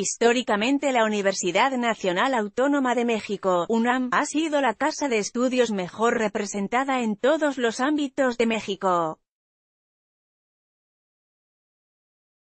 Históricamente la Universidad Nacional Autónoma de México, UNAM, ha sido la casa de estudios mejor representada en todos los ámbitos de México.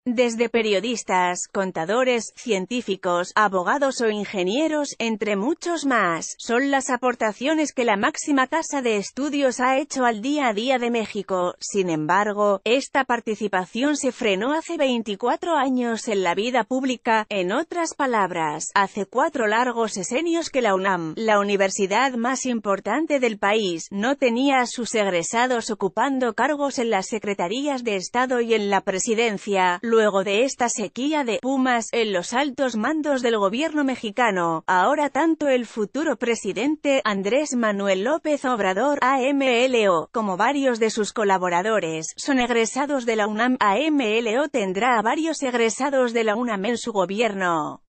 Desde periodistas, contadores, científicos, abogados o ingenieros, entre muchos más, son las aportaciones que la máxima casa de estudios ha hecho al día a día de México. Sin embargo, esta participación se frenó hace 24 años en la vida pública, en otras palabras, hace cuatro largos esenios que la UNAM, la universidad más importante del país, no tenía a sus egresados ocupando cargos en las secretarías de Estado y en la presidencia. Luego de esta sequía de «pumas» en los altos mandos del gobierno mexicano, ahora tanto el futuro presidente, Andrés Manuel López Obrador, AMLO, como varios de sus colaboradores, son egresados de la UNAM. AMLO tendrá a varios egresados de la UNAM en su gobierno.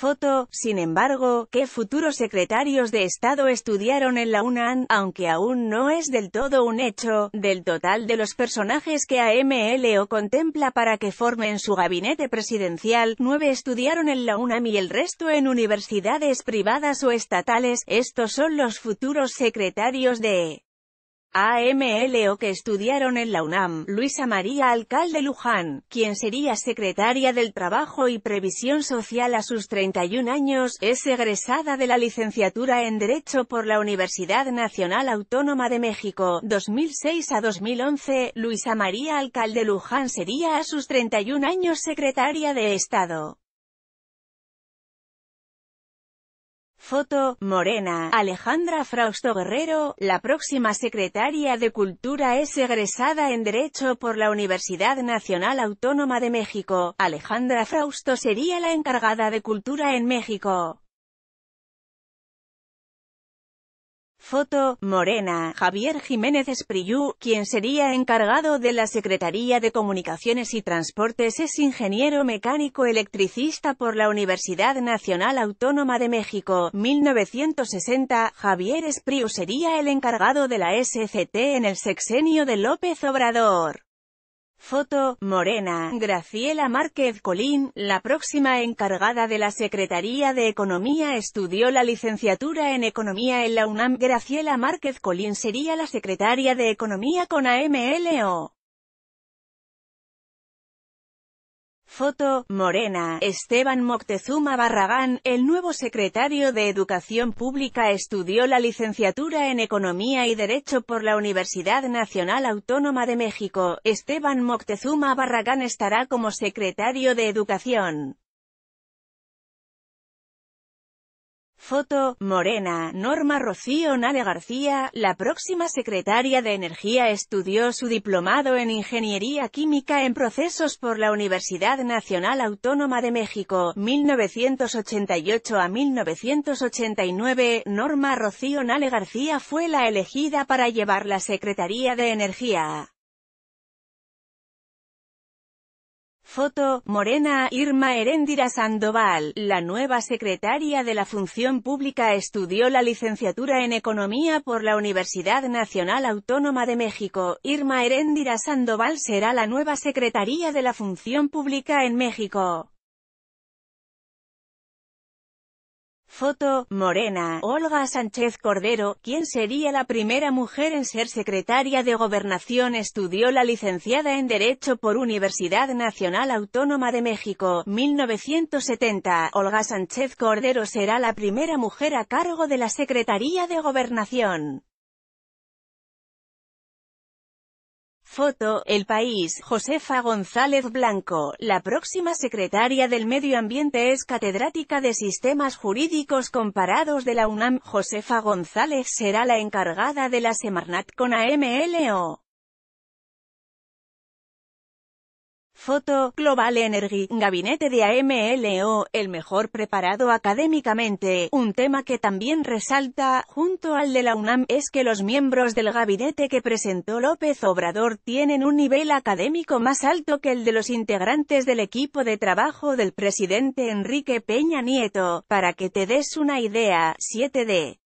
Foto, sin embargo, que futuros secretarios de Estado estudiaron en la UNAM, aunque aún no es del todo un hecho, del total de los personajes que AMLO contempla para que formen su gabinete presidencial, nueve estudiaron en la UNAM y el resto en universidades privadas o estatales, estos son los futuros secretarios de AMLO que estudiaron en la UNAM, Luisa María Alcalde Luján, quien sería secretaria del Trabajo y Previsión Social a sus 31 años, es egresada de la licenciatura en Derecho por la Universidad Nacional Autónoma de México, 2006 a 2011, Luisa María Alcalde Luján sería a sus 31 años secretaria de Estado. Foto, Morena, Alejandra Frausto Guerrero, la próxima secretaria de Cultura es egresada en Derecho por la Universidad Nacional Autónoma de México. Alejandra Frausto sería la encargada de Cultura en México. Foto, Morena, Javier Jiménez Espriu, quien sería encargado de la Secretaría de Comunicaciones y Transportes es ingeniero mecánico electricista por la Universidad Nacional Autónoma de México, 1960, Javier Espriu sería el encargado de la SCT en el sexenio de López Obrador. Foto, Morena, Graciela Márquez Colín, la próxima encargada de la Secretaría de Economía estudió la licenciatura en Economía en la UNAM. Graciela Márquez Colín sería la secretaria de Economía con AMLO. Foto, Morena, Esteban Moctezuma Barragán, el nuevo secretario de Educación Pública estudió la licenciatura en Economía y Derecho por la Universidad Nacional Autónoma de México. Esteban Moctezuma Barragán estará como secretario de Educación. Foto, Morena, Norma Rocío Nale García, la próxima secretaria de Energía estudió su diplomado en Ingeniería Química en Procesos por la Universidad Nacional Autónoma de México, 1988 a 1989, Norma Rocío Nale García fue la elegida para llevar la Secretaría de Energía. Foto, Morena, Irma Heréndira Sandoval, la nueva secretaria de la Función Pública estudió la licenciatura en Economía por la Universidad Nacional Autónoma de México. Irma Heréndira Sandoval será la nueva secretaria de la Función Pública en México. Foto, Morena, Olga Sánchez Cordero, quien sería la primera mujer en ser secretaria de Gobernación estudió la licenciada en Derecho por Universidad Nacional Autónoma de México, 1970. Olga Sánchez Cordero será la primera mujer a cargo de la Secretaría de Gobernación. Foto, El País, Josefa González Blanco, la próxima secretaria del Medio Ambiente es catedrática de Sistemas Jurídicos Comparados de la UNAM. Josefa González será la encargada de la Semarnat con AMLO. Foto, Global Energy, Gabinete de AMLO, el mejor preparado académicamente. Un tema que también resalta, junto al de la UNAM, es que los miembros del gabinete que presentó López Obrador tienen un nivel académico más alto que el de los integrantes del equipo de trabajo del presidente Enrique Peña Nieto. Para que te des una idea, 7D.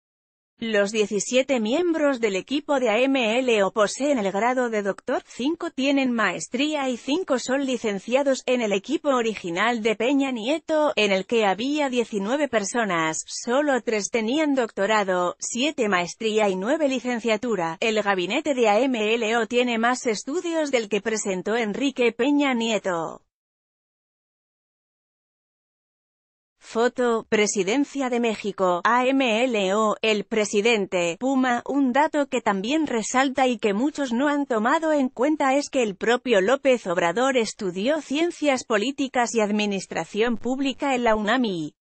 Los 17 miembros del equipo de AMLO poseen el grado de doctor, 5 tienen maestría y 5 son licenciados en el equipo original de Peña Nieto, en el que había 19 personas, solo 3 tenían doctorado, 7 maestría y 9 licenciatura. El gabinete de AMLO tiene más estudios del que presentó Enrique Peña Nieto. Foto, Presidencia de México, AMLO, el presidente, Puma, un dato que también resalta y que muchos no han tomado en cuenta es que el propio López Obrador estudió Ciencias Políticas y Administración Pública en la UNAMI.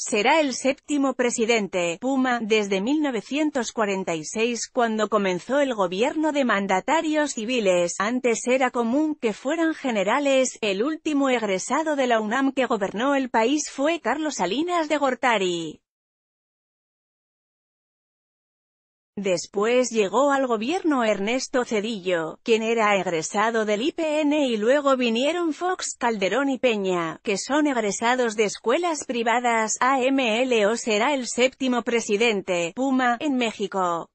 Será el séptimo presidente, Puma, desde 1946 cuando comenzó el gobierno de mandatarios civiles, antes era común que fueran generales, el último egresado de la UNAM que gobernó el país fue Carlos Salinas de Gortari. Después llegó al gobierno Ernesto Cedillo, quien era egresado del IPN y luego vinieron Fox, Calderón y Peña, que son egresados de escuelas privadas, AMLO será el séptimo presidente, Puma, en México.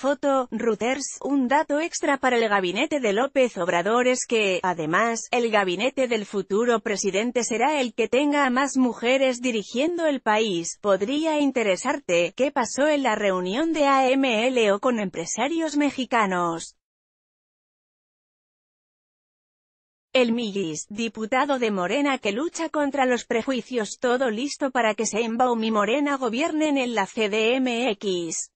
Foto, Reuters, un dato extra para el gabinete de López Obrador es que, además, el gabinete del futuro presidente será el que tenga a más mujeres dirigiendo el país. Podría interesarte, ¿qué pasó en la reunión de AMLO con empresarios mexicanos? El Miguis, diputado de Morena que lucha contra los prejuicios todo listo para que Seinbaum y Morena gobiernen en la CDMX.